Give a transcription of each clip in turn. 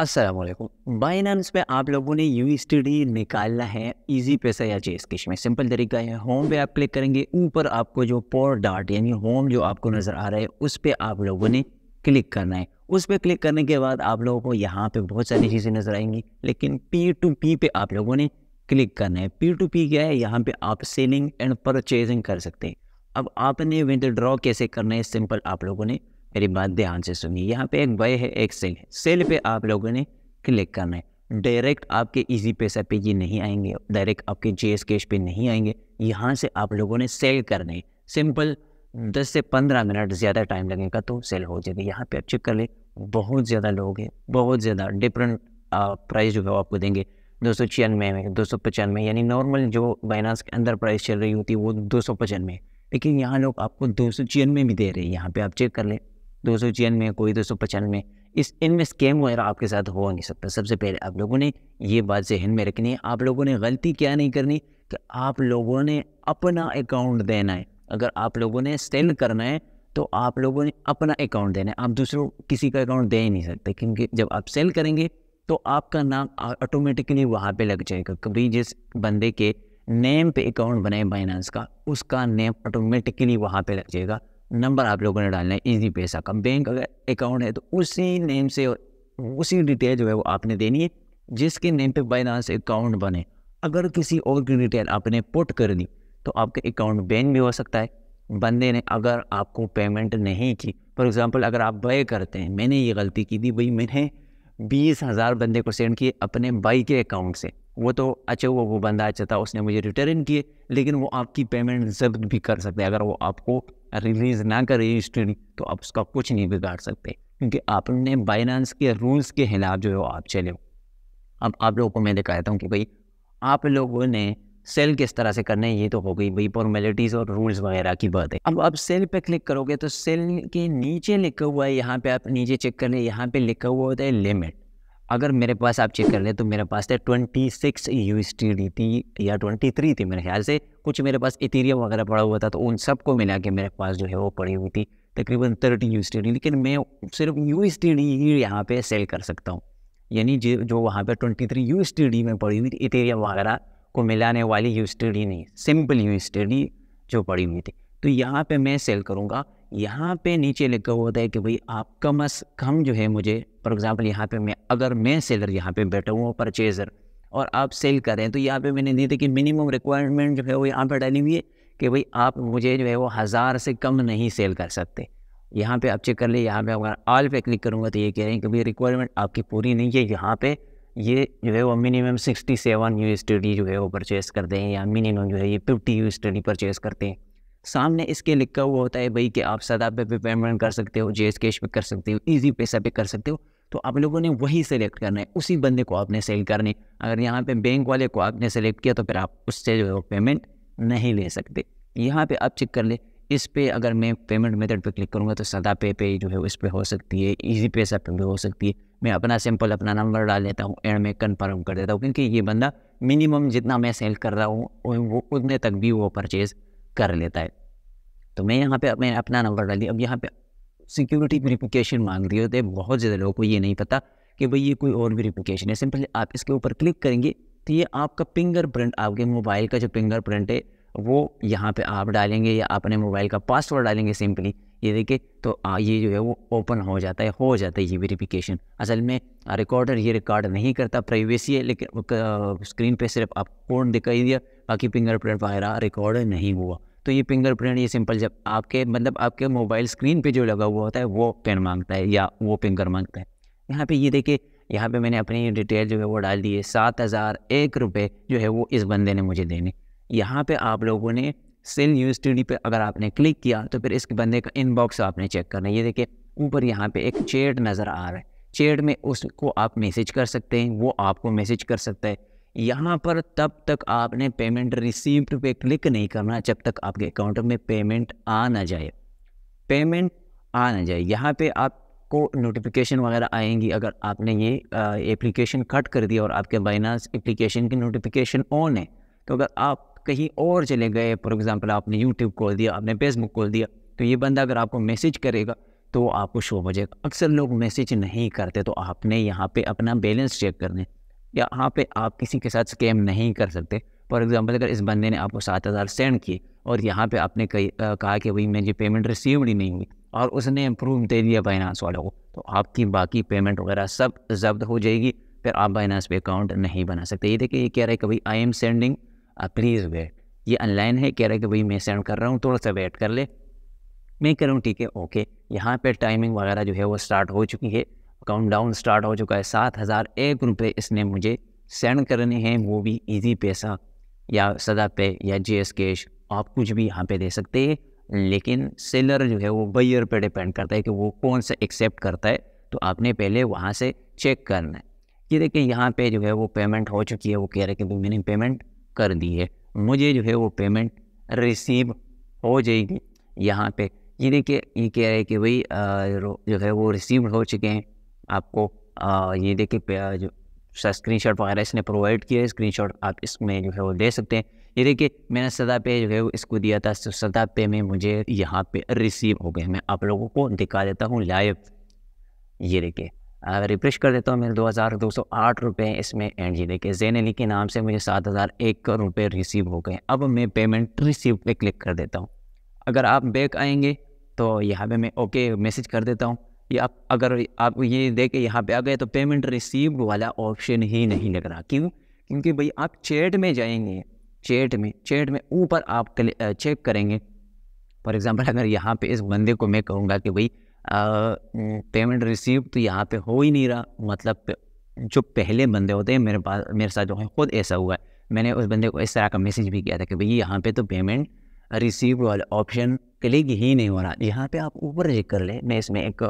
Aslam Binance पे आप लोगों ने यू निकालना है इजी पैसा या चेस किश में सिंपल तरीका है होम पे आप क्लिक करेंगे ऊपर आपको जो पोर डाट यानी होम जो आपको नज़र आ रहा है उस पर आप लोगों ने क्लिक करना है उस पर क्लिक करने के बाद आप लोगों को यहाँ पे बहुत सारी चीज़ें नज़र आएंगी लेकिन पी टू पी पे आप लोगों ने क्लिक करना है पी टू पी क्या है यहाँ पे आप सेलिंग एंड परचेजिंग कर सकते हैं अब आपने विदड्रॉ कैसे करना है सिंपल आप लोगों ने मेरी बात ध्यान से सुनिए यहाँ पे एक बय है एक सेल है सेल पे आप लोगों ने क्लिक करना है डायरेक्ट आपके इजी पैसा पे ये नहीं आएंगे डायरेक्ट आपके जे एस कैश पे नहीं आएंगे यहाँ से आप लोगों ने सेल करने है सिंपल दस से पंद्रह मिनट ज़्यादा टाइम लगेगा तो सेल हो जाएगी यहाँ पे आप चेक कर ले बहुत ज़्यादा लोग हैं बहुत ज़्यादा डिफरेंट प्राइस जो है आपको देंगे दो सौ छियानवे में दो सौ पचानवे यानी नॉर्मल जो बाइनास के अंदर प्राइस चल रही होती है वो दो सौ पचानवे लेकिन यहाँ लोग आपको दो सौ छियानवे भी दे रहे हैं यहाँ पे आप चेक कर लें दो सौ छियानवे कोई दो सौ पचानवे इस इनमें स्कैम वगैरह आपके साथ हो नहीं सकता सबसे पहले आप लोगों ने ये बात जहन में रखनी है आप लोगों ने गलती क्या नहीं करनी कि आप लोगों ने अपना अकाउंट देना है अगर आप लोगों ने सेल करना है तो आप लोगों ने अपना अकाउंट देना है आप दूसरों किसी का अकाउंट दे ही नहीं सकते क्योंकि जब आप सेल करेंगे तो आपका नाम ऑटोमेटिकली वहाँ पे लग जाएगा कभी जिस बंदे के नेम पे अकाउंट बनाए बाइनांस का उसका नेम ऑटोमेटिकली वहाँ पे लग जाएगा नंबर आप लोगों ने डालना है इजी पैसा का बैंक अगर अकाउंट है तो उसी नेम से उसी डिटेल जो है वो आपने देनी है जिसके नेम पे बाइनास अकाउंट बने अगर किसी और की डिटेल आपने पुट कर दी तो आपके अकाउंट बैन भी हो सकता है बंदे ने अगर आपको पेमेंट नहीं की फॉर एग्ज़ाम्पल अगर आप बाई करते हैं मैंने ये गलती की थी भाई मैंने बीस हज़ार बंदे को सेंड किए अपने बाई के अकाउंट से वो तो अच्छा हुआ वो बंदा अच्छा था उसने मुझे रिटर्न किए लेकिन वो आपकी पेमेंट जब्त भी कर सकते हैं अगर वो आपको रिलीज ना करे स्टोरी तो आप उसका कुछ नहीं बिगाड़ सकते क्योंकि आपने बाइनांस के रूल्स के खिलाफ जो है आप चले अब आप लोगों को मैं दिखाता हूँ कि भाई आप लोगों ने सेल किस तरह से करने ये तो हो गई भाई फॉर्मेलिटीज़ और रूल्स वगैरह की बात है अब आप सेल पे क्लिक करोगे तो सेल के नीचे लिखा हुआ है यहाँ पे आप नीचे चेक कर लें यहाँ पे लिखा हुआ होता है लिमिट अगर मेरे पास आप चेक कर लें तो मेरे पास थे ट्वेंटी सिक्स यू थी या ट्वेंटी थ्री थी मेरे ख्याल से कुछ मेरे पास इथेरियम वगैरह पड़ा हुआ था तो उन सबको मिला के मेरे पास जो है वो पड़ी हुई थी तकरीबन थर्टी यू लेकिन मैं सिर्फ यू ही यहाँ पर सेल कर सकता हूँ यानी जो जो वहाँ पर ट्वेंटी थ्री यू में पड़ी हुई थी इथेरियम वगैरह को मिलाने वाली यू नहीं सिंपल यू जो पड़ी हुई थी तो यहाँ पर मैं सेल करूँगा यहाँ पे नीचे लिखा हुआ होता है कि भाई आप कम अज़ कम जो है मुझे फॉर एग्ज़ाम्पल यहाँ पे मैं अगर मैं सेलर यहाँ पे बैठा हुआ परचेज़र और आप सेल कर रहे हैं तो यहाँ पे मैंने दी थी कि मिनिमम रिक्वायरमेंट जो है वो यहाँ पर डाली हुई है कि भाई आप मुझे जो है वो हज़ार से कम नहीं सेल कर सकते यहाँ पर आप चेक कर लिए यहाँ पर अगर आल पे क्लिक करूँगा तो ये कह रहे हैं कि भाई रिक्वायरमेंट आपकी पूरी नहीं है यहाँ पर ये जो है वो minimum sixty seven U S T जो है वो परचेज़ करते हैं या मिनिमम जो है ये fifty U S T purchase करते हैं सामने इसके लिखा हुआ होता है भाई कि आप सदा पे पे पेमेंट कर सकते हो एस कैश पे कर सकते हो ईजी पैसा पे कर सकते हो तो आप लोगों ने वही सेलेक्ट करना है उसी बंदे को आपने सेल करनी अगर यहाँ पे बैंक वाले को आपने सेलेक्ट किया तो फिर आप उससे जो है पेमेंट नहीं ले सकते यहाँ पे आप चेक कर ले इस पे अगर मैं पेमेंट मेथड पे क्लिक करूँगा तो सदा पे पे जो है उस पर हो सकती है ईजी पैसा पे भी हो सकती है मैं अपना सिंपल अपना नंबर डाल लेता हूँ एंड मैं कन्फर्म कर देता हूँ क्योंकि ये बंदा मिनिमम जितना मैं सेल कर रहा हूँ वो उतने तक भी वो परचेज़ कर लेता है तो मैं यहाँ पे अपने अपना नंबर डाल दिया अब यहाँ पे सिक्योरिटी वेरीफिकेशन मांग रही होते बहुत ज़्यादा लोगों को ये नहीं पता कि भाई ये कोई और वेरीफिकेशन है सिंपली आप इसके ऊपर क्लिक करेंगे तो ये आपका फिंगर प्रिंट आपके मोबाइल का जो फिंगर प्रिंट है वो यहाँ पे आप डालेंगे या अपने मोबाइल का पासवर्ड डालेंगे सिंपली ये देखिए तो आ, ये जो है वो ओपन हो जाता है हो जाता है ये वेरिफिकेशन असल में रिकॉर्डर ये रिकॉर्ड नहीं करता प्राइवेसी है लेकिन स्क्रीन पे सिर्फ आप कोड दिखाई दिया बाकी फिंगर प्रिंट वगैरह रिकॉर्ड नहीं हुआ तो ये फिंगर प्रिंट ये सिंपल जब आपके मतलब आपके मोबाइल स्क्रीन पे जो लगा हुआ होता है वो पेन मांगता है या वो फिंगर मांगता है यहाँ पे ये देखिए यहाँ पे मैंने अपनी डिटेल जो है वो डाल दी है सात हज़ार एक रुपये जो है वो इस बंदे ने मुझे देने यहाँ पे आप लोगों ने सेल न्यूज़ स्टडी पे अगर आपने क्लिक किया तो फिर इस बंदे का इनबॉक्स आपने चेक करना है ये देखिए ऊपर यहाँ पर एक चेट नज़र आ रहा है चेट में उसको आप मैसेज कर सकते हैं वो आपको मैसेज कर सकता है यहाँ पर तब तक आपने पेमेंट रिसीप्ट पे क्लिक नहीं करना जब तक आपके अकाउंट में पेमेंट आ ना जाए पेमेंट आ ना जाए यहाँ पे आपको नोटिफिकेशन वगैरह आएंगी अगर आपने ये एप्लीकेशन कट कर दिया और आपके बाइनास एप्लीकेशन की नोटिफिकेशन ऑन है तो अगर आप कहीं और चले गए फॉर एग्ज़ाम्पल आपने यूट्यूब खोल दिया आपने फेसबुक खोल दिया तो ये बंदा अगर आपको मैसेज करेगा तो आपको शो हो जाएगा अक्सर लोग मैसेज नहीं करते तो आपने यहाँ पे अपना बैलेंस चेक करना है यहाँ पे आप किसी के साथ स्कैम नहीं कर सकते फॉर एग्जाम्पल अगर इस बंदे ने आपको सात हज़ार सेंड किए और यहाँ पे आपने कही कहा कि भाई मेरी पेमेंट रिसीव ही नहीं हुई और उसने इम्प्रूव दे दिया बाइनास वालों को तो आपकी बाकी पेमेंट वगैरह सब जब्त हो जाएगी फिर आप बाइनास पे अकाउंट नहीं बना सकते ये देखिए ये कह रहा है कि भाई I am sending please wait ये ऑनलाइन है कह रहा है कि भाई मैं सेंड कर रहा हूँ थोड़ा सा वेट कर ले मैं करूँ ठीक है ओके यहाँ पर टाइमिंग वगैरह जो है वो स्टार्ट हो चुकी है काउंटडाउन स्टार्ट हो चुका है सात हज़ार एक रुपये इसने मुझे सेंड करने हैं वो भी इजी पैसा या सदा पे या जी एस कैश आप कुछ भी यहाँ पे दे सकते हैं लेकिन सेलर जो है वो बयर पे डिपेंड करता है कि वो कौन सा एक्सेप्ट करता है तो आपने पहले वहाँ से चेक करना है ये देखिए यहाँ पे जो है वो पेमेंट हो चुकी है वो कह रहे कि मैंने पेमेंट कर दी है मुझे जो है वो पेमेंट रिसीव हो जाएगी यहाँ पे ये देखिए ये कह रहे हैं कि भाई जो है वो रिसीव हो चुके हैं आपको आ, ये देखिए जो शॉट वगैरह इसने प्रोवाइड किया है शॉट आप इसमें जो है वो दे सकते हैं ये देखिए मैंने सदा पे जो है वो इसको दिया था तो सदा पे में मुझे यहाँ पे रिसीव हो गए मैं आप लोगों को दिखा देता हूँ लाइव ये देखिए रिप्रेश कर देता हूँ मेरे दो हज़ार दो सौ आठ रुपये इसमें एंड ये देखिए जैन अली के नाम से मुझे सात हज़ार एक रुपये रिसीव हो गए अब मैं पेमेंट रिसीव पे क्लिक कर देता हूँ अगर आप बैक आएंगे तो यहाँ पे मैं ओके मैसेज कर देता हूँ ये आप अगर आप ये देखे यहाँ पे आ गए तो पेमेंट रिसीव वाला ऑप्शन ही नहीं लग रहा क्यों क्योंकि भाई आप चैट में जाएंगे चैट में चैट में ऊपर आप चेक करेंगे फॉर एग्ज़ाम्पल अगर यहाँ पे इस बंदे को मैं कहूँगा कि भाई पेमेंट रिसीव तो यहाँ पे हो ही नहीं रहा मतलब जो पहले बंदे होते हैं मेरे पास मेरे साथ जो है खुद ऐसा हुआ है मैंने उस बंदे को इस तरह का मैसेज भी किया था कि भाई यहाँ पे तो पेमेंट रिसीव वाला ऑप्शन क्लिक ही नहीं हो रहा यहाँ पे आप ऊपर चेक कर ले मैं इसमें एक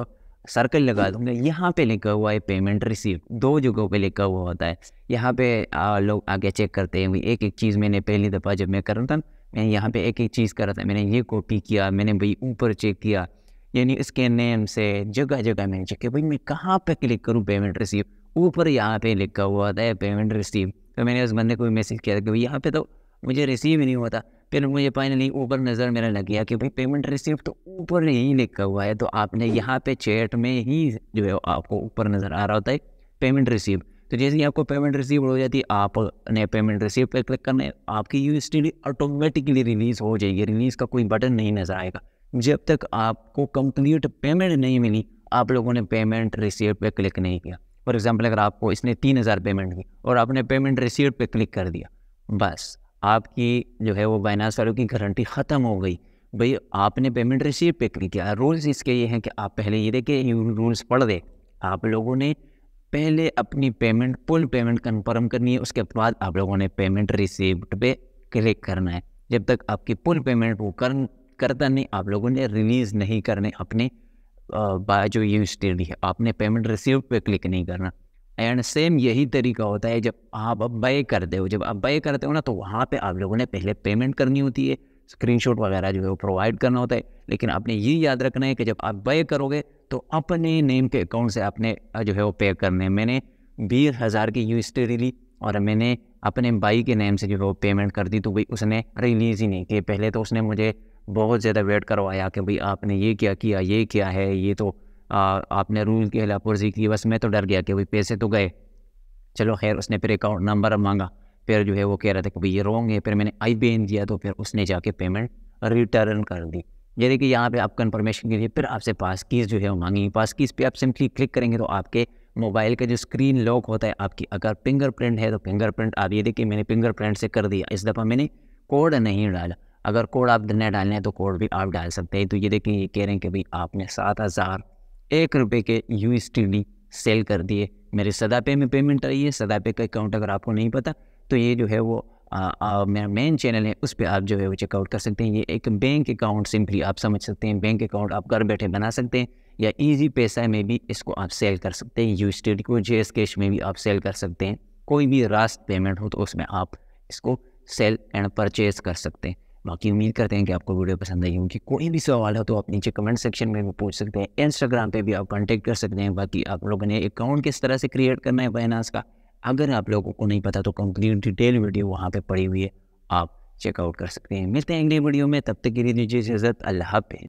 सर्कल लगा हम्म। दूंगा यहाँ पे लिखा हुआ है पेमेंट रिसीव दो जगहों पे लिखा हुआ होता है यहाँ पे आ, लोग आगे चेक करते हैं एक एक चीज़ मैंने पहली दफ़ा जब मैं कर रहा था मैंने यहाँ पे एक एक चीज़ करा था मैंने ये कॉपी किया मैंने भाई ऊपर चेक किया यानी इसके नेम से जगह जगह मैंने चेक किया भाई मैं कहाँ पर क्लिक करूँ पेमेंट रिसीव ऊपर यहाँ पे लिखा हुआ होता है पेमेंट रिसीव तो मैंने उस बंदे को मैसेज किया था कि भाई यहाँ पर तो मुझे रिसीव ही नहीं होता फिर मुझे फाइनली ऊपर नज़र मेरा लग गया कि भाई पेमेंट रिसिप्ट तो ऊपर ही लिखा हुआ है तो आपने यहाँ पे चैट में ही जो है आपको ऊपर नज़र आ रहा होता है पेमेंट रिसिप्ट तो जैसे ही आपको पेमेंट रिसीव हो जाती है आपने पेमेंट रिसीव पर क्लिक करना है आपकी यू ऑटोमेटिकली रिलीज़ हो जाएगी रिलीज़ का कोई बटन नहीं नज़र आएगा जब तक आपको कंप्लीट पेमेंट नहीं मिली आप लोगों ने पेमेंट रिसीव पर क्लिक नहीं किया फॉर एग्ज़ाम्पल अगर आपको इसने तीन हज़ार पेमेंट की और आपने पेमेंट रिसीव पर क्लिक कर दिया बस आपकी जो है वो बाइनास वालों की गारंटी ख़त्म हो गई भाई आपने पेमेंट रिसीव पे क्लिक किया रूल्स इसके ये हैं कि आप पहले ये देखें रूल्स पढ़ दे आप लोगों ने पहले अपनी पेमेंट फुल पेमेंट कंफर्म करनी है उसके बाद आप लोगों ने पेमेंट रिसिप्ट पे क्लिक करना है जब तक आपकी फुल पेमेंट वो कर करता नहीं आप लोगों ने रिलीज़ नहीं करने अपने जो यू स्टेडी है आपने पेमेंट रिसिप्ट पे क्लिक नहीं करना एंड सेम यही तरीका होता है जब आप अब बाय करते हो जब आप बाय करते हो ना तो वहाँ पे आप लोगों ने पहले पेमेंट करनी होती है स्क्रीनशॉट वगैरह जो है वो प्रोवाइड करना होता है लेकिन आपने ये याद रखना है कि जब आप बाय करोगे तो अपने नेम के अकाउंट से आपने जो है वो पे करने मैंने बीस हज़ार की यू ली और मैंने अपने भाई के नेम से जो है वो पेमेंट कर दी तो भाई उसने रिलीज़ ही नहीं किए पहले तो उसने मुझे बहुत ज़्यादा वेट करवाया कि भाई आपने ये क्या किया ये क्या है ये तो आपने रूल की वर्जी की बस मैं तो डर गया कि भाई पैसे तो गए चलो खैर उसने फिर अकाउंट नंबर मांगा फिर जो है वो कह रहा था कि भाई ये रॉन्ग है फिर मैंने आई बी एन दिया तो फिर उसने जाके पेमेंट रिटर्न कर दी यानी कि यहाँ पे आप कन्फर्मेशन के लिए फिर आपसे पास कीज़ जो है वो मांगेंगे पास कीज़ पे आप सिंपली क्लिक करेंगे तो आपके मोबाइल का जो स्क्रीन लॉक होता है आपकी अगर फिंगरप्रिंट है तो फिंगरप्रिंट आप ये देखिए मैंने फिंगरप्रिंट से कर दिया इस दफ़ा मैंने कोड नहीं डाला अगर कोड आप नहीं डालना है तो कोड भी आप डाल सकते हैं तो ये देखिए ये कह रहे हैं कि भाई आपने सात हज़ार एक रुपये के यू सेल कर दिए मेरे सदा पे में पेमेंट आई है सदा पे का अकाउंट अगर आपको नहीं पता तो ये जो है वो मेरा मेन चैनल है उस पर आप जो है वो चेकआउट कर सकते हैं ये एक बैंक अकाउंट सिंपली आप समझ सकते हैं बैंक अकाउंट आप घर बैठे बना सकते हैं या इजी पैसा में भी इसको आप सेल कर सकते हैं यू को जे कैश में भी आप सेल कर सकते हैं कोई भी रास्त पेमेंट हो तो उसमें आप इसको सेल एंड परचेज़ कर सकते हैं बाकी उम्मीद करते हैं कि आपको वीडियो पसंद आई होगी कोई भी सवाल हो तो आप नीचे कमेंट सेक्शन में भी पूछ सकते हैं इंस्टाग्राम पे भी आप कांटेक्ट कर सकते हैं बाकी आप लोगों ने अकाउंट किस तरह से क्रिएट करना है फाइनेंस का अगर आप लोगों को नहीं पता तो कंप्लीट डिटेल वीडियो वहाँ पर पड़ी हुई है आप चेकआउट कर सकते हैं मिलते हैं अगली वीडियो में तब तक के लिए दीजिए इजाज़त अल्लाह हाफि